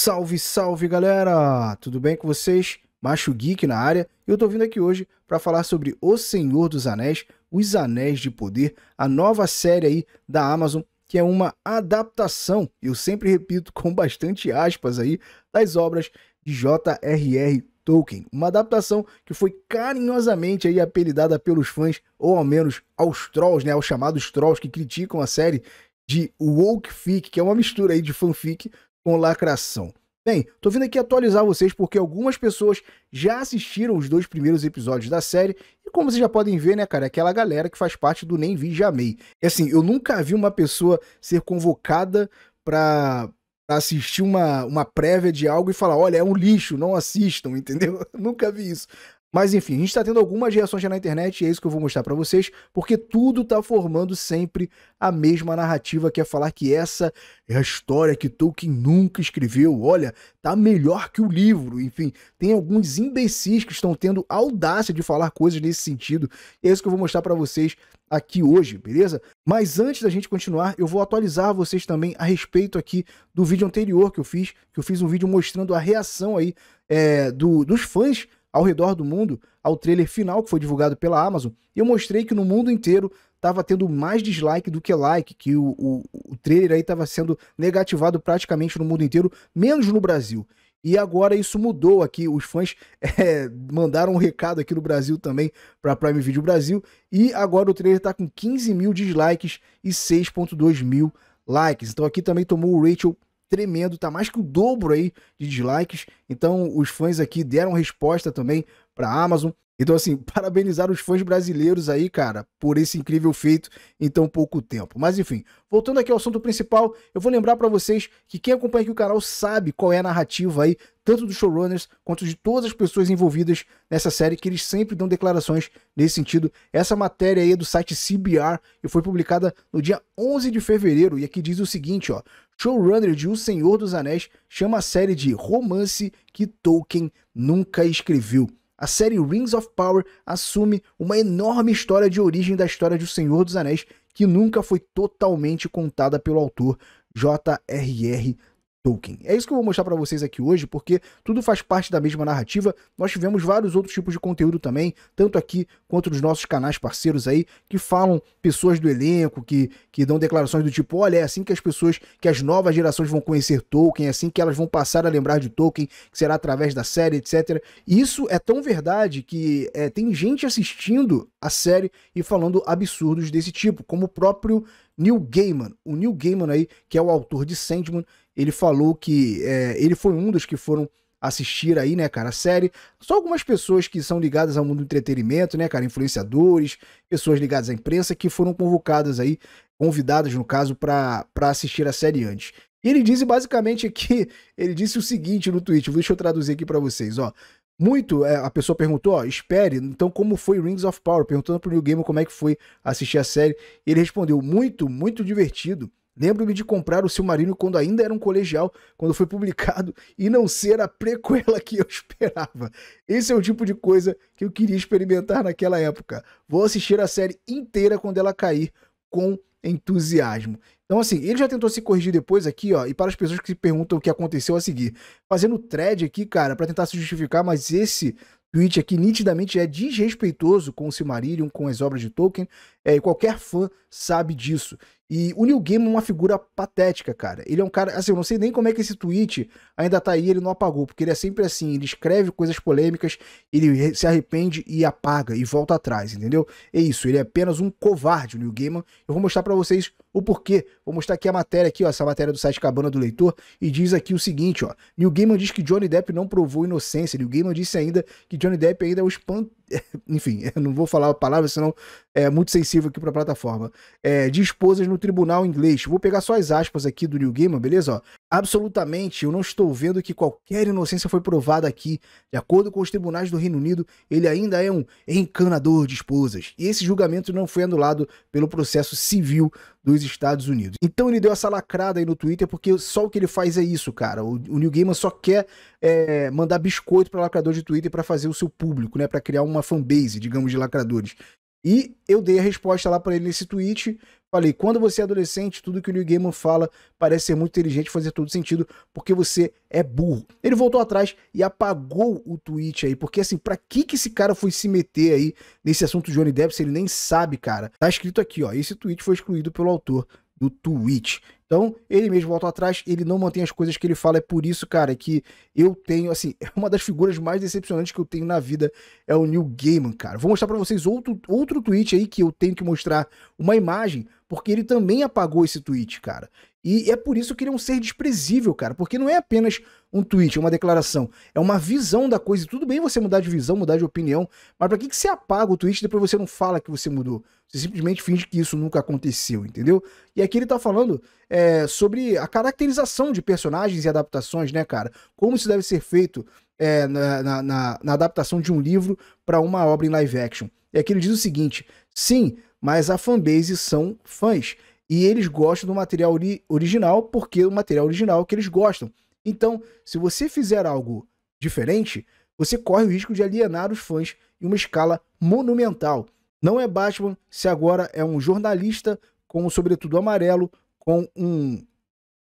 Salve, salve galera! Tudo bem com vocês? Macho Geek na área. Eu tô vindo aqui hoje para falar sobre O Senhor dos Anéis, Os Anéis de Poder, a nova série aí da Amazon, que é uma adaptação, eu sempre repito com bastante aspas aí, das obras de J.R.R. Tolkien, uma adaptação que foi carinhosamente aí apelidada pelos fãs, ou ao menos aos trolls, né, aos chamados trolls que criticam a série de woke fic, que é uma mistura aí de fanfic com lacração. Bem, tô vindo aqui atualizar vocês porque algumas pessoas já assistiram os dois primeiros episódios da série e como vocês já podem ver, né, cara, é aquela galera que faz parte do Nem Vi Jamei. E assim, eu nunca vi uma pessoa ser convocada pra assistir uma, uma prévia de algo e falar, olha, é um lixo, não assistam, entendeu? nunca vi isso. Mas enfim, a gente está tendo algumas reações já na internet e é isso que eu vou mostrar para vocês, porque tudo está formando sempre a mesma narrativa, que é falar que essa é a história que Tolkien nunca escreveu. Olha, tá melhor que o livro. Enfim, tem alguns imbecis que estão tendo audácia de falar coisas nesse sentido. E é isso que eu vou mostrar para vocês aqui hoje, beleza? Mas antes da gente continuar, eu vou atualizar vocês também a respeito aqui do vídeo anterior que eu fiz, que eu fiz um vídeo mostrando a reação aí é, do, dos fãs ao redor do mundo ao trailer final que foi divulgado pela Amazon, eu mostrei que no mundo inteiro estava tendo mais dislike do que like, que o, o, o trailer aí estava sendo negativado praticamente no mundo inteiro, menos no Brasil. E agora isso mudou aqui. Os fãs é, mandaram um recado aqui no Brasil também para Prime Video Brasil. E agora o trailer está com 15 mil dislikes e 6,2 mil likes. Então aqui também tomou o Rachel tremendo, tá mais que o dobro aí de dislikes. Então os fãs aqui deram resposta também para a Amazon. Então, assim, parabenizar os fãs brasileiros aí, cara, por esse incrível feito em tão pouco tempo. Mas, enfim, voltando aqui ao assunto principal, eu vou lembrar para vocês que quem acompanha aqui o canal sabe qual é a narrativa aí, tanto dos showrunners quanto de todas as pessoas envolvidas nessa série, que eles sempre dão declarações nesse sentido. Essa matéria aí é do site CBR e foi publicada no dia 11 de fevereiro, e aqui diz o seguinte, ó. Showrunner de O Senhor dos Anéis chama a série de romance que Tolkien nunca escreveu a série Rings of Power assume uma enorme história de origem da história de O Senhor dos Anéis que nunca foi totalmente contada pelo autor J.R.R. Tolkien. É isso que eu vou mostrar para vocês aqui hoje, porque tudo faz parte da mesma narrativa. Nós tivemos vários outros tipos de conteúdo também, tanto aqui quanto nos nossos canais parceiros aí, que falam pessoas do elenco, que, que dão declarações do tipo: olha, é assim que as pessoas, que as novas gerações vão conhecer Tolkien, é assim que elas vão passar a lembrar de Tolkien, que será através da série, etc. E isso é tão verdade que é, tem gente assistindo a série e falando absurdos desse tipo, como o próprio Neil Gaiman. O Neil Gaiman aí, que é o autor de Sandman, ele falou que é, ele foi um dos que foram assistir aí, né, cara, a série. Só algumas pessoas que são ligadas ao mundo do entretenimento, né, cara, influenciadores, pessoas ligadas à imprensa que foram convocadas aí, convidadas no caso para assistir a série antes. E ele disse basicamente aqui, ele disse o seguinte no tweet, deixa eu traduzir aqui para vocês, ó muito é, a pessoa perguntou, ó, espere, então como foi Rings of Power? Perguntando pro New Gamer como é que foi assistir a série. Ele respondeu, muito, muito divertido. Lembro-me de comprar o Silmarillion quando ainda era um colegial, quando foi publicado, e não ser a prequela que eu esperava. Esse é o tipo de coisa que eu queria experimentar naquela época. Vou assistir a série inteira quando ela cair, com entusiasmo. Então, assim, ele já tentou se corrigir depois aqui, ó. E para as pessoas que se perguntam o que aconteceu a seguir, fazendo thread aqui, cara, para tentar se justificar, mas esse tweet aqui nitidamente é desrespeitoso com o Silmarillion, com as obras de Tolkien, é, e qualquer fã sabe disso. E o Neil Gaiman é uma figura patética, cara. Ele é um cara, assim, eu não sei nem como é que esse tweet ainda tá aí, ele não apagou, porque ele é sempre assim, ele escreve coisas polêmicas, ele se arrepende e apaga e volta atrás, entendeu? É isso, ele é apenas um covarde, o Neil Gaiman. Eu vou mostrar para vocês o porquê. Vou mostrar aqui a matéria aqui, ó, essa matéria do site Cabana do Leitor, e diz aqui o seguinte, ó. Neil Gaiman diz que Johnny Depp não provou inocência. Neil Gaiman disse ainda que Johnny Depp ainda é o espanto enfim, eu não vou falar a palavra, senão é muito sensível aqui para a plataforma é, de esposas no tribunal inglês. Vou pegar só as aspas aqui do Neil Gaiman, beleza? Ó, Absolutamente, eu não estou vendo que qualquer inocência foi provada aqui. De acordo com os tribunais do Reino Unido, ele ainda é um encanador de esposas. E esse julgamento não foi anulado pelo processo civil dos Estados Unidos. Então ele deu essa lacrada aí no Twitter, porque só o que ele faz é isso, cara. O, o Neil Gaiman só quer é, mandar biscoito para lacrador de Twitter para fazer o seu público, né? Para criar uma fanbase, digamos, de lacradores. E eu dei a resposta lá para ele nesse tweet. Falei, quando você é adolescente, tudo que o Neil Gaiman fala parece ser muito inteligente, fazer todo sentido, porque você é burro. Ele voltou atrás e apagou o tweet aí, porque assim, pra que que esse cara foi se meter aí nesse assunto de Johnny Depp se ele nem sabe, cara? Tá escrito aqui, ó, esse tweet foi excluído pelo autor do tweet. Então, ele mesmo volta atrás, ele não mantém as coisas que ele fala. É por isso, cara, que eu tenho, assim, é uma das figuras mais decepcionantes que eu tenho na vida é o Neil Gaiman, cara. Vou mostrar para vocês outro, outro tweet aí que eu tenho que mostrar uma imagem, porque ele também apagou esse tweet, cara. E é por isso que ele é um ser desprezível, cara, porque não é apenas um tweet, é uma declaração, é uma visão da coisa. E tudo bem você mudar de visão, mudar de opinião, mas para que, que você apaga o tweet e depois você não fala que você mudou? Você simplesmente finge que isso nunca aconteceu, entendeu? E aqui ele tá falando é, é, sobre a caracterização de personagens e adaptações, né, cara? Como isso deve ser feito é, na, na, na adaptação de um livro para uma obra em live action. E aqui ele diz o seguinte: sim, mas a fanbase são fãs. E eles gostam do material ori original porque é o material original é que eles gostam. Então, se você fizer algo diferente, você corre o risco de alienar os fãs em uma escala monumental. Não é Batman se agora é um jornalista com o sobretudo amarelo, com um,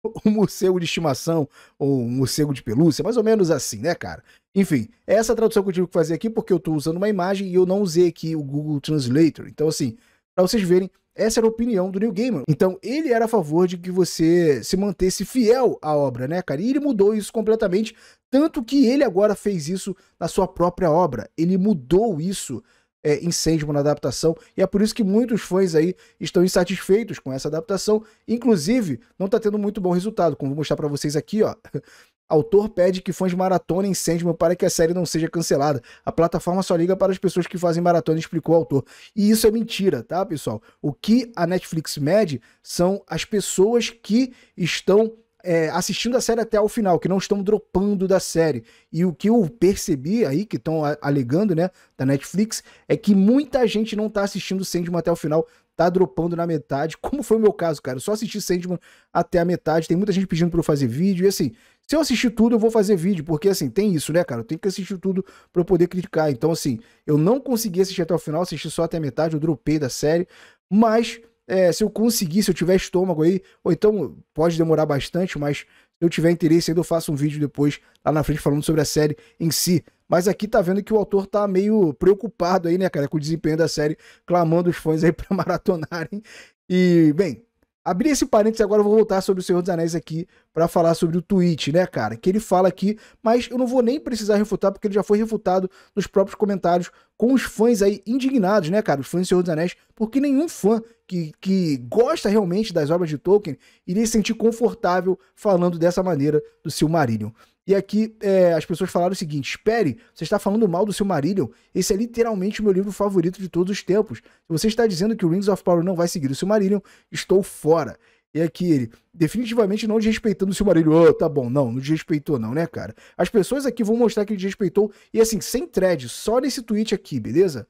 um morcego de estimação ou um morcego de pelúcia, mais ou menos assim, né, cara? Enfim, é essa tradução que eu tive que fazer aqui porque eu estou usando uma imagem e eu não usei aqui o Google Translator. Então, assim, para vocês verem, essa era a opinião do Neil Gaiman. Então, ele era a favor de que você se mantesse fiel à obra, né, cara? E ele mudou isso completamente, tanto que ele agora fez isso na sua própria obra. Ele mudou isso é, incêndio na adaptação, e é por isso que muitos fãs aí estão insatisfeitos com essa adaptação, inclusive não está tendo muito bom resultado, como vou mostrar para vocês aqui, ó. Autor pede que fãs maratonem Sandman para que a série não seja cancelada. A plataforma só liga para as pessoas que fazem maratona, explicou o autor. E isso é mentira, tá, pessoal? O que a Netflix mede são as pessoas que estão é, assistindo a série até o final, que não estão dropando da série. E o que eu percebi aí, que estão alegando, né, da Netflix, é que muita gente não tá assistindo Sandman até o final, tá dropando na metade, como foi o meu caso, cara. Eu só assisti Sandman até a metade, tem muita gente pedindo pra eu fazer vídeo, e assim, se eu assistir tudo, eu vou fazer vídeo, porque assim, tem isso, né, cara? Eu tenho que assistir tudo pra eu poder criticar. Então, assim, eu não consegui assistir até o final, assisti só até a metade, eu dropei da série, mas é, se eu conseguir, se eu tiver estômago aí, ou então pode demorar bastante, mas se eu tiver interesse, ainda eu faço um vídeo depois lá na frente falando sobre a série em si. Mas aqui tá vendo que o autor tá meio preocupado aí, né, cara, com o desempenho da série, clamando os fãs aí pra maratonarem. E, bem, Abri esse parênteses agora, eu vou voltar sobre o Senhor dos Anéis aqui para falar sobre o tweet, né, cara? Que ele fala aqui, mas eu não vou nem precisar refutar, porque ele já foi refutado nos próprios comentários com os fãs aí indignados, né, cara? Os fãs do Senhor dos Anéis, porque nenhum fã que, que gosta realmente das obras de Tolkien iria se sentir confortável falando dessa maneira do Silmarillion. E aqui é, as pessoas falaram o seguinte: espere, você está falando mal do seu Silmarillion? Esse é literalmente o meu livro favorito de todos os tempos. Se você está dizendo que o Rings of Power não vai seguir o seu Silmarillion, estou fora. E aqui ele, definitivamente não desrespeitando o Silmarillion. Oh, tá bom, não, não desrespeitou, não, né, cara? As pessoas aqui vão mostrar que ele desrespeitou. E assim, sem thread, só nesse tweet aqui, beleza?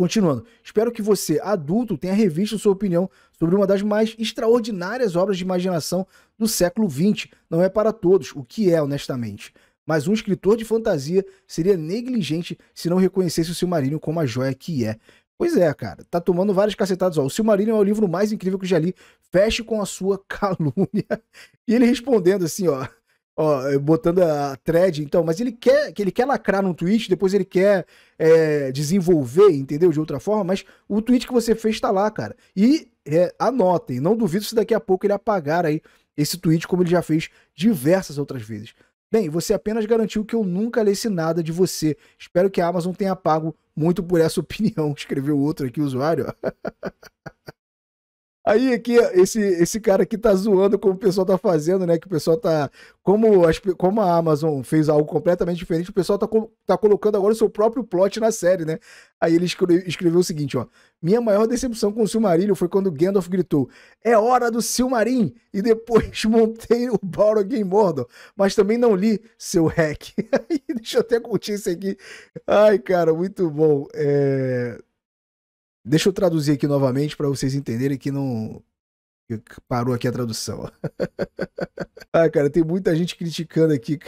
Continuando, espero que você, adulto, tenha revisto sua opinião sobre uma das mais extraordinárias obras de imaginação do século XX. Não é para todos, o que é, honestamente. Mas um escritor de fantasia seria negligente se não reconhecesse o Silmarillion como a joia que é. Pois é, cara, tá tomando várias cacetadas. Ó, o Silmarillion é o livro mais incrível que eu já li. Feche com a sua calúnia. E ele respondendo assim, ó ó, é, botando a thread, então, mas ele quer que ele quer lacrar no tweet, depois ele quer é, desenvolver, entendeu? De outra forma, mas o tweet que você fez tá lá, cara. E é, anotem, não duvido se daqui a pouco ele apagar aí esse tweet, como ele já fez diversas outras vezes. Bem, você apenas garantiu que eu nunca lesse nada de você. Espero que a Amazon tenha pago muito por essa opinião, escreveu outro aqui, usuário. Aí aqui, esse, esse cara aqui tá zoando como o pessoal tá fazendo, né? Que o pessoal tá. Como, como a Amazon fez algo completamente diferente, o pessoal tá, tá colocando agora o seu próprio plot na série, né? Aí ele escreveu o seguinte, ó. Minha maior decepção com o Silmarillion foi quando Gandalf gritou: É hora do Silmarim! E depois montei o Balrog em Mordor, mas também não li seu hack. Deixa eu até curtir isso aqui. Ai, cara, muito bom. É Deixa eu traduzir aqui novamente para vocês entenderem que não parou aqui a tradução. ah, cara, tem muita gente criticando aqui.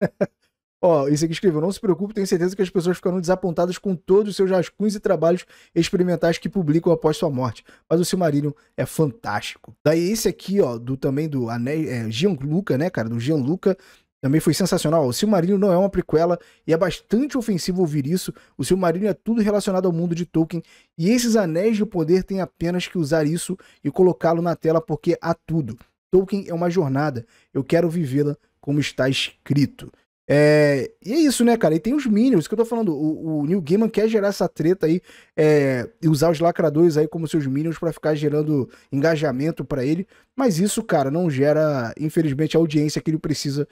Ó, oh, isso aqui escreveu: Não se preocupe, tenho certeza que as pessoas ficarão desapontadas com todos os seus rascunhos e trabalhos experimentais que publicam após sua morte. Mas o Silmarillion é fantástico. Daí esse aqui, ó, do também do é, Gianluca, né, cara? Do Gianluca também foi sensacional. O Silmarillion não é uma prequela e é bastante ofensivo ouvir isso. O Silmarillion é tudo relacionado ao mundo de Tolkien e esses anéis de poder têm apenas que usar isso e colocá-lo na tela porque há tudo. Tolkien é uma jornada. Eu quero vivê-la como está escrito. É, e é isso, né, cara? E tem os Minions, que eu tô falando. O, o Neil Gaiman quer gerar essa treta aí é, e usar os lacradores aí como seus Minions para ficar gerando engajamento para ele. Mas isso, cara, não gera, infelizmente, a audiência que ele precisa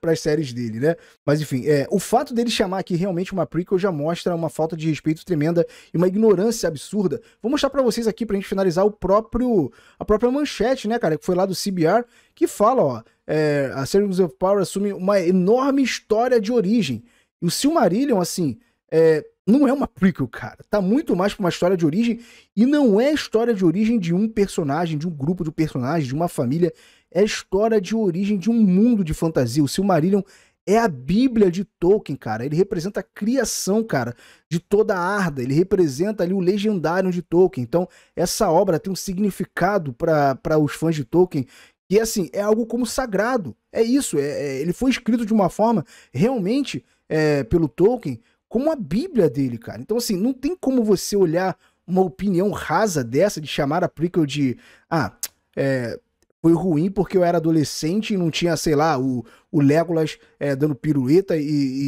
para as séries dele, né? Mas enfim, é, o fato dele chamar aqui realmente uma prequel já mostra uma falta de respeito tremenda e uma ignorância absurda. Vou mostrar para vocês aqui pra gente finalizar o próprio a própria manchete, né, cara, que foi lá do CBR, que fala, ó, é, a Series of Power assume uma enorme história de origem. E o Silmarillion, assim, é, não é uma prequel, cara. Tá muito mais pra uma história de origem. E não é história de origem de um personagem, de um grupo de personagens, de uma família é a história de origem de um mundo de fantasia. O Silmarillion é a Bíblia de Tolkien, cara. Ele representa a criação, cara, de toda a Arda. Ele representa ali o legendário de Tolkien. Então, essa obra tem um significado para os fãs de Tolkien que, assim, é algo como sagrado. É isso. É, é, ele foi escrito de uma forma realmente é, pelo Tolkien como a Bíblia dele, cara. Então, assim, não tem como você olhar uma opinião rasa dessa de chamar a prequel de. Ah, é, foi ruim porque eu era adolescente e não tinha, sei lá, o, o Legolas é, dando pirueta e.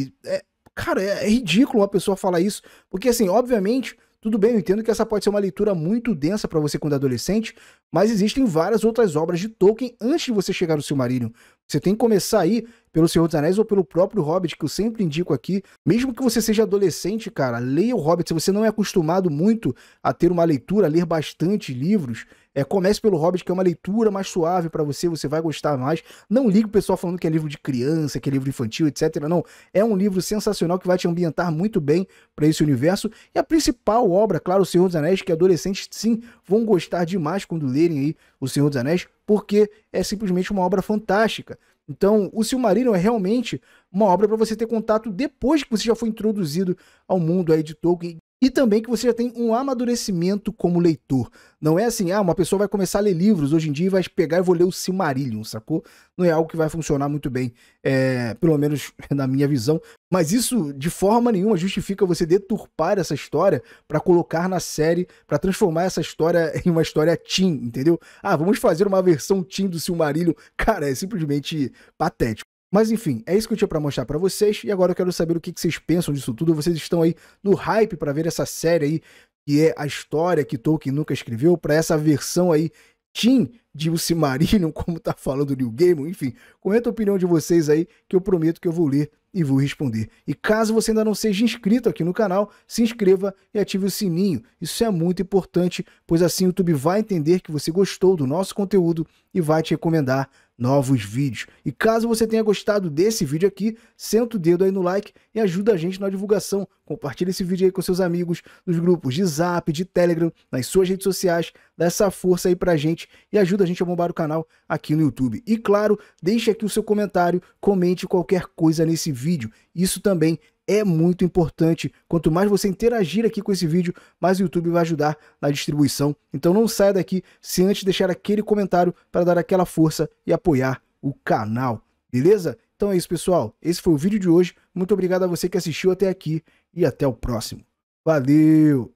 e é, cara, é, é ridículo uma pessoa falar isso. Porque, assim, obviamente, tudo bem, eu entendo que essa pode ser uma leitura muito densa para você quando é adolescente, mas existem várias outras obras de Tolkien antes de você chegar no Silmarillion. Você tem que começar aí pelo Senhor dos Anéis ou pelo próprio Hobbit, que eu sempre indico aqui. Mesmo que você seja adolescente, cara, leia o Hobbit. Se você não é acostumado muito a ter uma leitura, a ler bastante livros, é, comece pelo Hobbit, que é uma leitura mais suave para você, você vai gostar mais. Não liga o pessoal falando que é livro de criança, que é livro infantil, etc. Não. É um livro sensacional que vai te ambientar muito bem para esse universo. E a principal obra, claro, O Senhor dos Anéis, que adolescentes sim vão gostar demais quando lerem aí O Senhor dos Anéis, porque é simplesmente uma obra fantástica. Então, o Silmarillion é realmente uma obra para você ter contato depois que você já foi introduzido ao mundo aí de Tolkien e também que você já tem um amadurecimento como leitor. Não é assim, ah, uma pessoa vai começar a ler livros hoje em dia e vai pegar e vou ler o Silmarillion, sacou? Não é algo que vai funcionar muito bem, é, pelo menos na minha visão. Mas isso, de forma nenhuma, justifica você deturpar essa história para colocar na série, para transformar essa história em uma história teen, entendeu? Ah, vamos fazer uma versão teen do Silmarillion. Cara, é simplesmente patético. Mas enfim, é isso que eu tinha para mostrar para vocês e agora eu quero saber o que, que vocês pensam disso tudo. Vocês estão aí no hype para ver essa série aí, que é a história que Tolkien nunca escreveu, para essa versão aí Tim de O Ulcimarinion, como tá falando o New Gaiman, enfim, comenta a opinião de vocês aí, que eu prometo que eu vou ler e vou responder. E caso você ainda não seja inscrito aqui no canal, se inscreva e ative o sininho. Isso é muito importante, pois assim o YouTube vai entender que você gostou do nosso conteúdo e vai te recomendar novos vídeos. E caso você tenha gostado desse vídeo aqui, senta o dedo aí no like e ajuda a gente na divulgação. Compartilha esse vídeo aí com seus amigos, nos grupos de zap, de telegram, nas suas redes sociais. Dá essa força aí pra gente e ajuda a gente a bombar o canal aqui no YouTube. E claro, deixe aqui o seu comentário, comente qualquer coisa nesse vídeo. Isso também é muito importante. Quanto mais você interagir aqui com esse vídeo, mais o YouTube vai ajudar na distribuição. Então não saia daqui sem antes deixar aquele comentário para dar aquela força e apoiar o canal. Beleza? Então é isso, pessoal. Esse foi o vídeo de hoje. Muito obrigado a você que assistiu até aqui e até o próximo. Valeu!